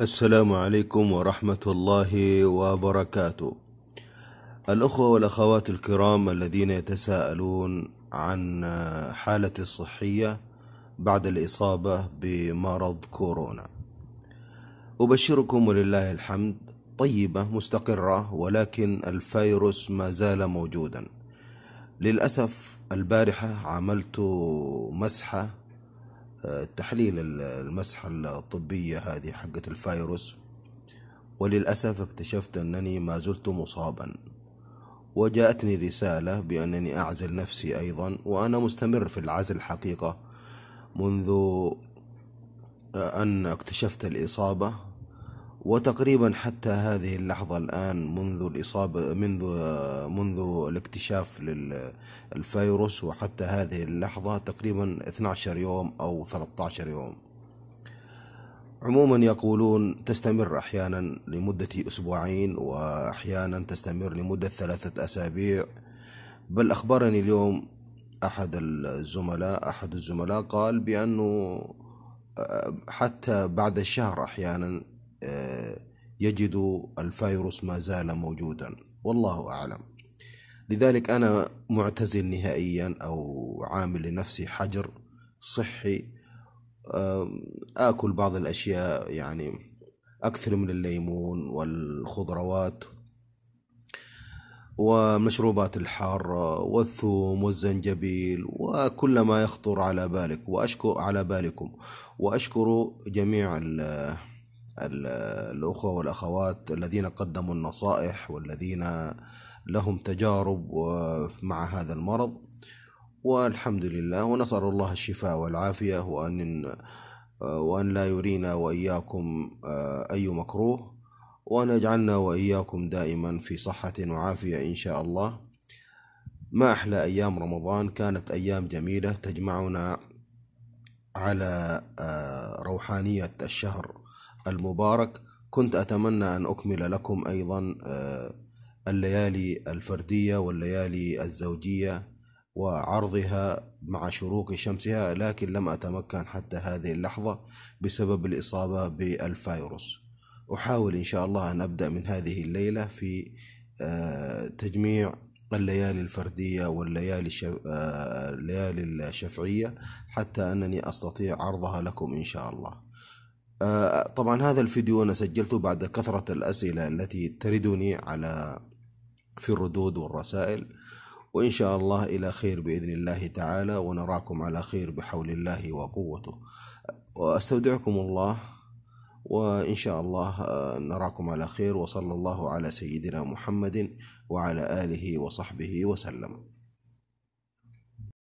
السلام عليكم ورحمة الله وبركاته. الأخوة والأخوات الكرام الذين يتساءلون عن حالتي الصحية بعد الإصابة بمرض كورونا. أبشركم ولله الحمد طيبة مستقرة ولكن الفيروس ما زال موجودا. للأسف البارحة عملت مسحة تحليل المسحة الطبية هذه حقة الفيروس وللأسف اكتشفت أنني ما زلت مصابا وجاءتني رسالة بأنني أعزل نفسي أيضا وأنا مستمر في العزل حقيقة منذ أن اكتشفت الإصابة وتقريبا حتى هذه اللحظة الآن منذ الإصابة منذ منذ الاكتشاف للفيروس وحتى هذه اللحظة تقريبا 12 يوم أو 13 يوم عموما يقولون تستمر أحيانا لمدة أسبوعين وأحيانا تستمر لمدة ثلاثة أسابيع بل أخبرني اليوم أحد الزملاء أحد الزملاء قال بأنه حتى بعد الشهر أحيانا آه، يجد الفيروس ما زال موجودا والله أعلم لذلك أنا معتزل نهائيا أو عامل لنفسي حجر صحي آكل بعض الأشياء يعني أكثر من الليمون والخضروات ومشروبات الحارة والثوم والزنجبيل وكل ما يخطر على بالك وأشكر على بالكم وأشكر جميع الأخوة والأخوات الذين قدموا النصائح والذين لهم تجارب مع هذا المرض والحمد لله ونسأل الله الشفاء والعافية وأن وأن لا يرينا وإياكم آه، أي مكروه وأن يجعلنا وإياكم دائما في صحة وعافية إن شاء الله ما أحلى أيام رمضان كانت أيام جميلة تجمعنا على آه، روحانية الشهر المبارك كنت أتمنى أن أكمل لكم أيضا آه، الليالي الفردية والليالي الزوجية وعرضها مع شروق شمسها لكن لم أتمكن حتى هذه اللحظة بسبب الإصابة بالفيروس أحاول إن شاء الله أن أبدأ من هذه الليلة في آه، تجميع الليالي الفردية والليالي الشف... آه، الليالي الشفعية حتى أنني أستطيع عرضها لكم إن شاء الله آه، طبعا هذا الفيديو أنا سجلته بعد كثرة الأسئلة التي تردني على في الردود والرسائل وإن شاء الله إلى خير بإذن الله تعالى ونراكم على خير بحول الله وقوته وأستودعكم الله وإن شاء الله آه، نراكم على خير وصلى الله على سيدنا محمد وعلى آله وصحبه وسلم